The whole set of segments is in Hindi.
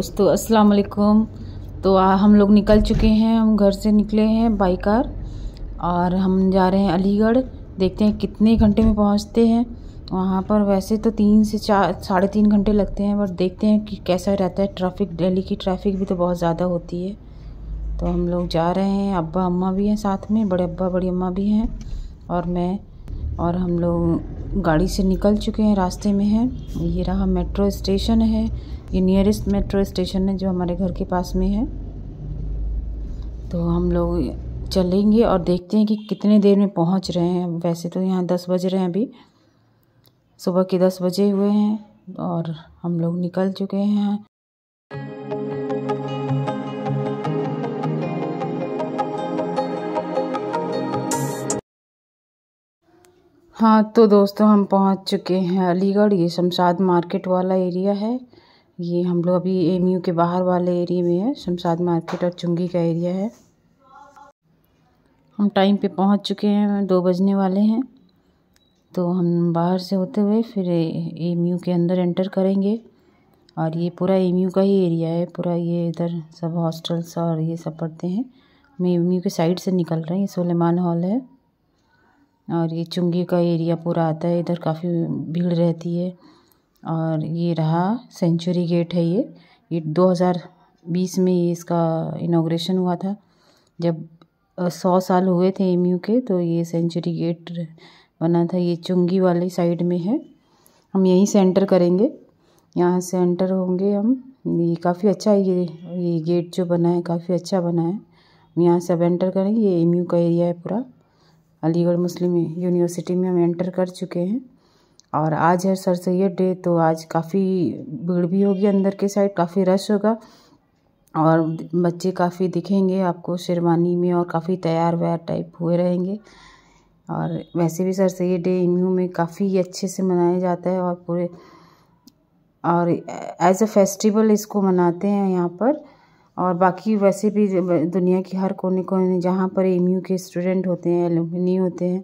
दोस्तों अस्सलाम वालेकुम तो आ, हम लोग निकल चुके हैं हम घर से निकले हैं बाई कार और हम जा रहे हैं अलीगढ़ देखते हैं कितने घंटे में पहुंचते हैं वहाँ पर वैसे तो तीन से चार साढ़े तीन घंटे लगते हैं बट देखते हैं कि कैसा रहता है ट्रैफिक दिल्ली की ट्रैफिक भी तो बहुत ज़्यादा होती है तो हम लोग जा रहे हैं अब्बा अम्मा भी हैं साथ में बड़े अब्बा बड़ी अम्मा भी हैं और मैं और हम लोग गाड़ी से निकल चुके हैं रास्ते में हैं ये रहा मेट्रो स्टेशन है ये नियरेस्ट मेट्रो स्टेशन है जो हमारे घर के पास में है तो हम लोग चलेंगे और देखते हैं कि कितने देर में पहुंच रहे हैं वैसे तो यहाँ दस बज रहे हैं अभी सुबह के दस बजे हुए हैं और हम लोग निकल चुके हैं हाँ तो दोस्तों हम पहुंच चुके हैं अलीगढ़ ये शमशाद मार्केट वाला एरिया है ये हम लोग अभी एम के बाहर वाले एरिए में है शमशाद मार्केट और चुंगी का एरिया है हम टाइम पे पहुंच चुके हैं दो बजने वाले हैं तो हम बाहर से होते हुए फिर एम के अंदर एंटर करेंगे और ये पूरा एम का ही एरिया है पूरा ये इधर सब हॉस्टल्स और ये सब पढ़ते हैं हम एम के साइड से निकल रहे हैं ये सुलेमान हॉल है और ये चुंगी का एरिया पूरा आता है इधर काफ़ी भीड़ रहती है और ये रहा सेंचुरी गेट है ये ये 2020 में ये इसका इनाग्रेशन हुआ था जब सौ साल हुए थे एम के तो ये सेंचुरी गेट बना था ये चुंगी वाली साइड में है हम यहीं से एंटर करेंगे यहाँ से एंटर होंगे हम ये काफ़ी अच्छा है ये ये गेट जो बना है काफ़ी अच्छा बना है हम यहाँ से अब एंटर करेंगे ये एम का एरिया है पूरा अलीगढ़ मुस्लिम यूनिवर्सिटी में हम एंटर कर चुके हैं और आज है सर सैद डे तो आज काफ़ी भीड़ भी होगी अंदर के साइड काफ़ी रश होगा और बच्चे काफ़ी दिखेंगे आपको शेरवानी में और काफ़ी तैयार व्यार टाइप हुए रहेंगे और वैसे भी सर सैद डे इन्हों में काफ़ी अच्छे से मनाया जाता है और पूरे और एज अ फेस्टिवल इसको मनाते हैं यहाँ पर और बाकी वैसे भी दुनिया की हर कोने कोने जहाँ पर एम के स्टूडेंट होते हैं एलुमिनी होते हैं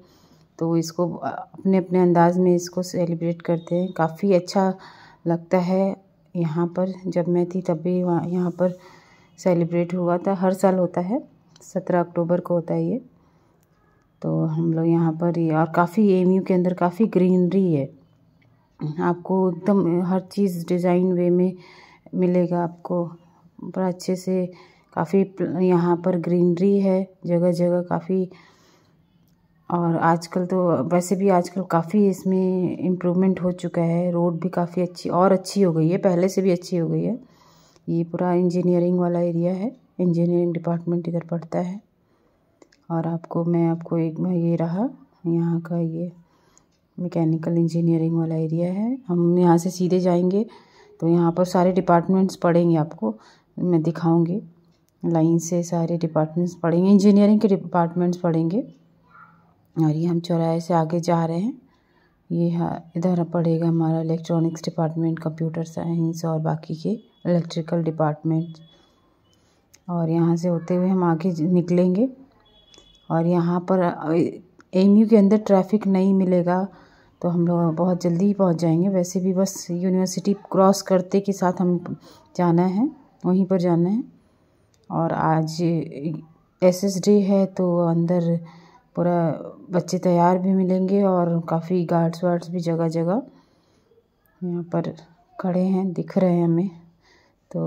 तो इसको अपने अपने अंदाज में इसको सेलिब्रेट करते हैं काफ़ी अच्छा लगता है यहाँ पर जब मैं थी तब भी वहाँ यहाँ पर सेलिब्रेट हुआ था हर साल होता है सत्रह अक्टूबर को होता है ये तो हम लोग यहाँ पर ये और काफ़ी एम के अंदर काफ़ी ग्रीनरी है आपको एकदम हर चीज़ डिज़ाइन वे में मिलेगा आपको बड़ा अच्छे से काफ़ी यहाँ पर ग्रीनरी है जगह जगह काफ़ी और आजकल तो वैसे भी आजकल काफ़ी इसमें इम्प्रूवमेंट हो चुका है रोड भी काफ़ी अच्छी और अच्छी हो गई है पहले से भी अच्छी हो गई है ये पूरा इंजीनियरिंग वाला एरिया है इंजीनियरिंग डिपार्टमेंट इधर पड़ता है और आपको मैं आपको एक ये रहा यहाँ का ये मैकेनिकल इंजीनियरिंग वाला एरिया है हम यहाँ से सीधे जाएंगे तो यहाँ पर सारे डिपार्टमेंट्स पढ़ेंगे आपको मैं दिखाऊंगी लाइन से सारे डिपार्टमेंट्स पढ़ेंगे इंजीनियरिंग के डिपार्टमेंट्स पढ़ेंगे और ये हम चौराहे से आगे जा रहे हैं ये हाँ, इधर पड़ेगा हमारा इलेक्ट्रॉनिक्स डिपार्टमेंट कंप्यूटर साइंस और बाकी के इलेक्ट्रिकल डिपार्टमेंट और यहाँ से होते हुए हम आगे निकलेंगे और यहाँ पर एम के अंदर ट्रैफिक नहीं मिलेगा तो हम लोग बहुत जल्दी ही पहुँच जाएंगे वैसे भी बस यूनिवर्सिटी क्रॉस करते के साथ हम जाना है वहीं पर जाना है और आज एस है तो अंदर पूरा बच्चे तैयार भी मिलेंगे और काफ़ी गार्ड्स वार्ड्स भी जगह जगह यहाँ पर खड़े हैं दिख रहे हैं हमें तो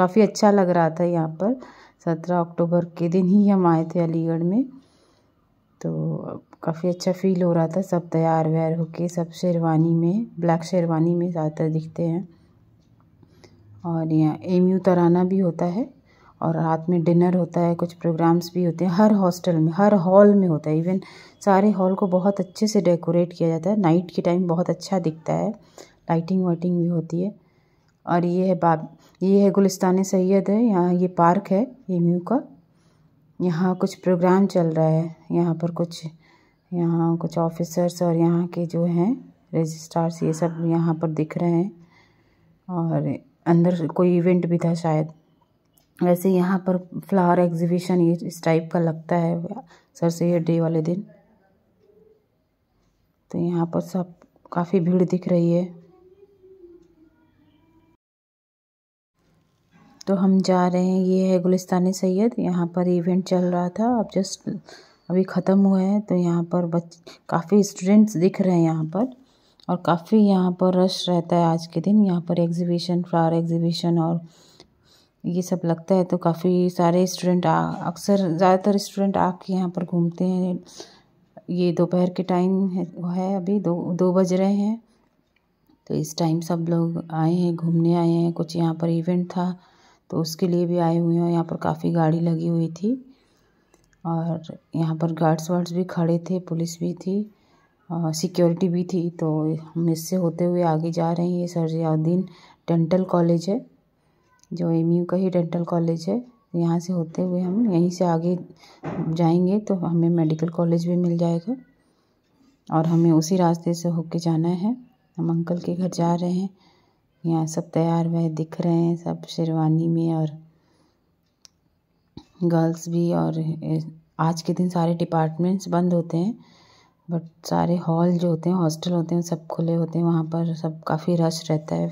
काफ़ी अच्छा लग रहा था यहाँ पर सत्रह अक्टूबर के दिन ही हम आए थे अलीगढ़ में तो काफ़ी अच्छा फील हो रहा था सब तैयार व्यार होके सब शेरवानी में ब्लैक शेरवानी में ज़्यादातर दिखते हैं और यहाँ एम यू तराना भी होता है और रात में डिनर होता है कुछ प्रोग्राम्स भी होते हैं हर हॉस्टल में हर हॉल में होता है इवन सारे हॉल को बहुत अच्छे से डेकोरेट किया जाता है नाइट के टाइम बहुत अच्छा दिखता है लाइटिंग वाइटिंग भी होती है और ये है बाब ये है गुलिस्तान सैयद है यहाँ ये पार्क है एम का यहाँ कुछ प्रोग्राम चल रहा है यहाँ पर कुछ यहाँ कुछ ऑफिसर्स और यहाँ के जो हैं रजिस्ट्रार्स ये सब यहाँ पर दिख रहे हैं और अंदर कोई इवेंट भी था शायद वैसे यहाँ पर फ्लावर एग्जीबिशन ये इस टाइप का लगता है सर सैद डे वाले दिन तो यहाँ पर सब काफ़ी भीड़ दिख रही है तो हम जा रहे हैं ये है गुलिस्तानी सैयद यहाँ पर इवेंट चल रहा था अब जस्ट अभी ख़त्म हुआ है तो यहाँ पर बच काफ़ी स्टूडेंट्स दिख रहे हैं यहाँ पर और काफ़ी यहाँ पर रश रहता है आज के दिन यहाँ पर एग्जीबिशन फ्लावर एग्जीबिशन और ये सब लगता है तो काफ़ी सारे स्टूडेंट अक्सर ज़्यादातर स्टूडेंट आके यहाँ पर घूमते हैं ये दोपहर के टाइम है, है अभी दो दो बज रहे हैं तो इस टाइम सब लोग आए हैं घूमने आए हैं कुछ यहाँ पर इवेंट था तो उसके लिए भी आए हुए हैं यहाँ पर काफ़ी गाड़ी लगी हुई थी और यहाँ पर गार्ड्स वार्ड्स भी खड़े थे पुलिस भी थी सिक्योरिटी भी थी तो हम इससे होते हुए आगे जा रहे हैं ये सर जियाउद्दीन डेंटल कॉलेज है जो एम यू का ही डेंटल कॉलेज है यहाँ से होते हुए हम यहीं से आगे जाएंगे तो हमें मेडिकल कॉलेज भी मिल जाएगा और हमें उसी रास्ते से होके जाना है हम अंकल के घर जा रहे हैं यहाँ सब तैयार हुए दिख रहे हैं सब शेरवानी में और गर्ल्स भी और आज के दिन सारे डिपार्टमेंट्स बंद होते हैं बट सारे हॉल जो होते हैं हॉस्टल होते हैं सब खुले होते हैं वहाँ पर सब काफ़ी रश रहता है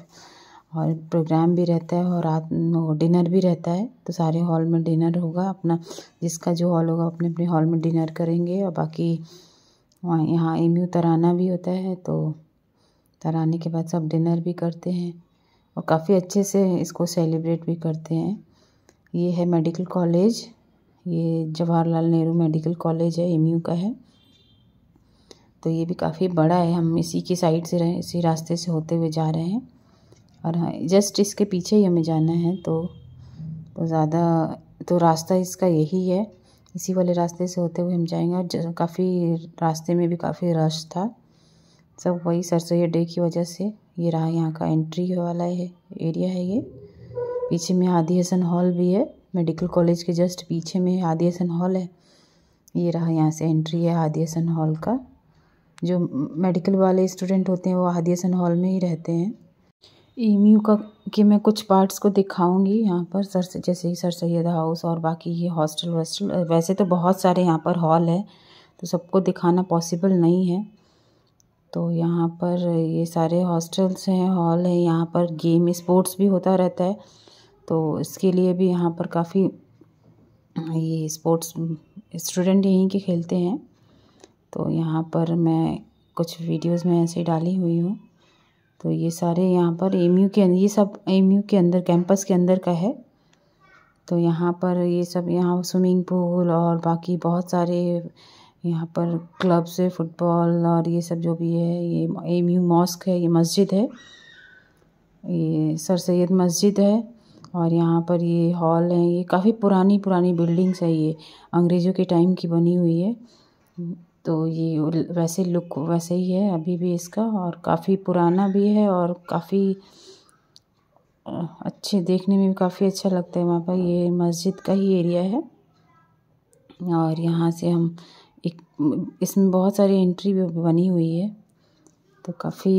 और प्रोग्राम भी रहता है और रात डिनर भी रहता है तो सारे हॉल में डिनर होगा अपना जिसका जो हॉल होगा अपने अपने हॉल में डिनर करेंगे और बाकी वहाँ यहाँ एम यू तराना भी होता है तो तराने के बाद सब डिनर भी करते हैं और काफ़ी अच्छे से इसको सेलिब्रेट भी करते हैं ये है मेडिकल कॉलेज ये जवाहरलाल नेहरू मेडिकल कॉलेज है एम का है तो ये भी काफ़ी बड़ा है हम इसी की साइड से रहे इसी रास्ते से होते हुए जा रहे हैं और हाँ जस्ट इसके पीछे ही हमें जाना है तो तो ज़्यादा तो रास्ता इसका यही है इसी वाले रास्ते से होते हुए हम जाएंगे और काफ़ी रास्ते में भी काफ़ी रश था सब वही सरसोई डे की वजह से ये रहा यहाँ का एंट्री वाला है एरिया है ये पीछे में आदि हसन हॉल भी है मेडिकल कॉलेज के जस्ट पीछे में आदि हसन हॉल है ये रहा यहाँ से एंट्री है आदि हसन हॉल का जो मेडिकल वाले स्टूडेंट होते हैं वो आदि हसन हॉल में ही रहते हैं ईमयू का के मैं कुछ पार्ट्स को दिखाऊंगी यहाँ पर सर जैसे ही सर सैद हाउस और बाकी ये हॉस्टल वॉस्टल वैसे तो बहुत सारे यहाँ पर हॉल है तो सबको दिखाना पॉसिबल नहीं है तो यहाँ पर ये सारे हॉस्टल्स हैं हॉल है यहाँ पर गेम स्पोर्ट्स भी होता रहता है तो इसके लिए भी यहाँ पर काफ़ी ये स्पोर्ट्स स्टूडेंट यहीं के खेलते हैं तो यहाँ पर मैं कुछ वीडियोस में ऐसे डाली हुई हूँ तो ये सारे यहाँ पर एम के अं-, ये सब एम के अंदर कैंपस के अंदर का है तो यहाँ पर ये सब यहाँ स्विमिंग पूल और बाकी बहुत सारे यहाँ पर क्लब्स है फुटबॉल और ये सब जो भी है ये एम यू मॉस्क है ये मस्जिद है ये सर सैद मस्जिद है और यहाँ पर ये हॉल है ये काफ़ी पुरानी पुरानी बिल्डिंग्स है ये अंग्रेज़ों के टाइम की बनी हुई है तो ये वैसे लुक वैसे ही है अभी भी इसका और काफ़ी पुराना भी है और काफ़ी अच्छे देखने में भी काफ़ी अच्छा लगता है वहाँ पर ये मस्जिद का ही एरिया है और यहाँ से हम एक इसमें बहुत सारी एंट्री भी बनी हुई है तो काफ़ी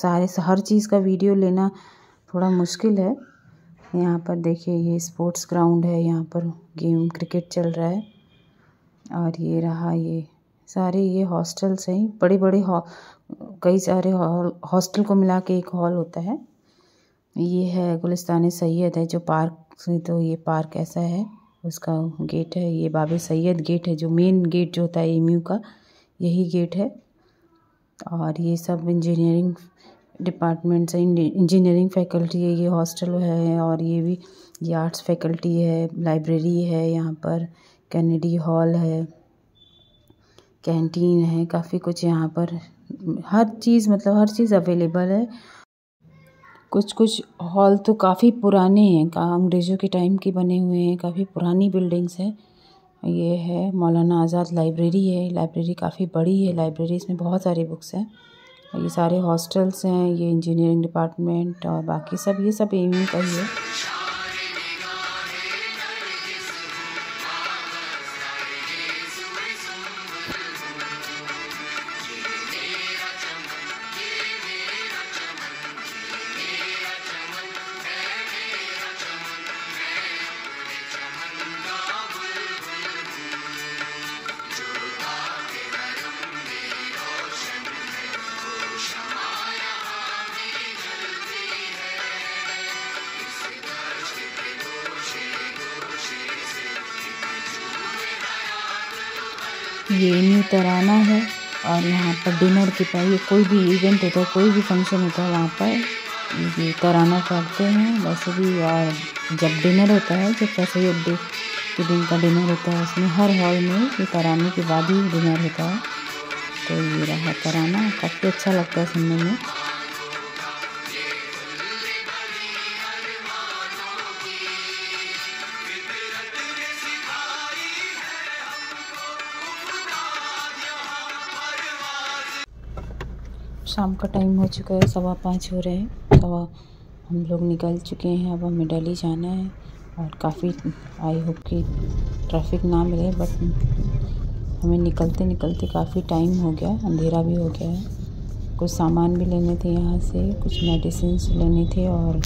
सारे हर चीज़ का वीडियो लेना थोड़ा मुश्किल है यहाँ पर देखिए ये स्पोर्ट्स ग्राउंड है यहाँ पर गेम क्रिकेट चल रहा है और ये रहा ये सारे ये हॉस्टल्स हैं बड़े बड़े कई सारे हॉल हॉस्टल को मिला के एक हॉल होता है ये है गुलिस्तान सैयद है जो पार्क से तो ये पार्क ऐसा है उसका गेट है ये बाबे सैयद गेट है जो मेन गेट जो होता है एम का यही गेट है और ये सब इंजीनियरिंग डिपार्टमेंट्स है इंजीनियरिंग फैकल्टी है ये हॉस्टल है और ये भी ये आर्ट्स फैकल्टी है लाइब्रेरी है यहाँ पर कैनेडी हॉल है कैंटीन है काफ़ी कुछ यहाँ पर हर चीज़ मतलब हर चीज़ अवेलेबल है कुछ कुछ हॉल तो काफ़ी पुराने हैं अंग्रेज़ों के टाइम के बने हुए हैं काफ़ी पुरानी बिल्डिंग्स हैं ये है मौलाना आज़ाद लाइब्रेरी है लाइब्रेरी काफ़ी बड़ी है लाइब्रेरी इसमें बहुत सारी बुक्स हैं ये सारे हॉस्टल्स हैं ये इंजीनियरिंग डिपार्टमेंट और बाकी सब ये सब एम का ही है ये न्यू तराना है और यहाँ पर डिनर के पहले कोई भी इवेंट होता है तो कोई भी फंक्शन होता है वहाँ पर ये तराना करते हैं वैसे भी और जब डिनर होता है जब कैसे अड्डे के दिन का डिनर होता है उसमें हर हॉल में ये तराने के बाद ही डिनर होता है तो ये रहा तराना काफ़ी अच्छा लगता है सुनने में शाम का टाइम हो चुका है सवा पाँच हो रहे हैं सवा हम लोग निकल चुके हैं अब हमें डेली जाना है और काफ़ी आई होप कि ट्रैफिक ना मिले बट हमें निकलते निकलते काफ़ी टाइम हो गया अंधेरा भी हो गया है कुछ सामान भी लेने थे यहाँ से कुछ मेडिसिन लेने थे और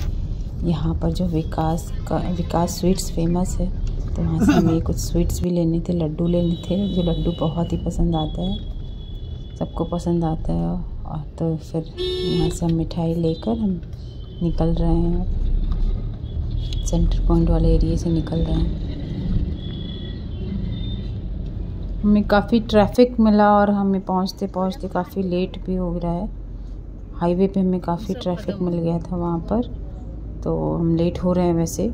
यहाँ पर जो विकास का विकास स्वीट्स फेमस है तो वहाँ से हमें कुछ स्वीट्स भी लेने थे लड्डू लेने थे जो लड्डू बहुत ही पसंद आता है सबको पसंद आता है और तो फिर वहाँ से हम मिठाई लेकर हम निकल रहे हैं सेंटर पॉइंट वाले एरिए से निकल रहे हैं हमें काफ़ी ट्रैफिक मिला और हमें पहुँचते पहुँचते काफ़ी लेट भी हो रहा है हाईवे पे हमें काफ़ी ट्रैफिक मिल गया था वहाँ पर तो हम लेट हो रहे हैं वैसे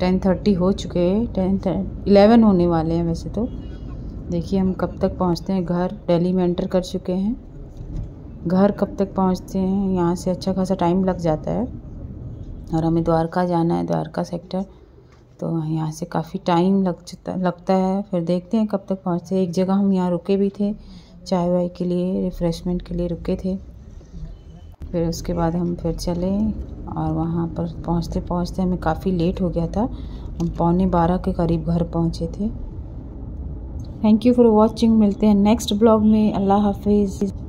टेन थर्टी हो चुके हैं टेन इलेवन होने वाले हैं वैसे तो देखिए हम कब तक पहुँचते हैं घर दिल्ली में एंटर कर चुके हैं घर कब तक पहुंचते हैं यहाँ से अच्छा खासा टाइम लग जाता है और हमें द्वारका जाना है द्वारका सेक्टर तो यहाँ से काफ़ी टाइम लग लगता है फिर देखते हैं कब तक पहुँचते हैं एक जगह हम यहाँ रुके भी थे चाय वाय के लिए रिफ़्रेशमेंट के लिए रुके थे फिर उसके बाद हम फिर चले और वहाँ पर पहुँचते पहुँचते हमें काफ़ी लेट हो गया था हम पौने बारह के करीब घर पहुँचे थे थैंक यू फॉर वॉचिंग मिलते हैं नेक्स्ट ब्लॉग में अल्लाह हाफिज़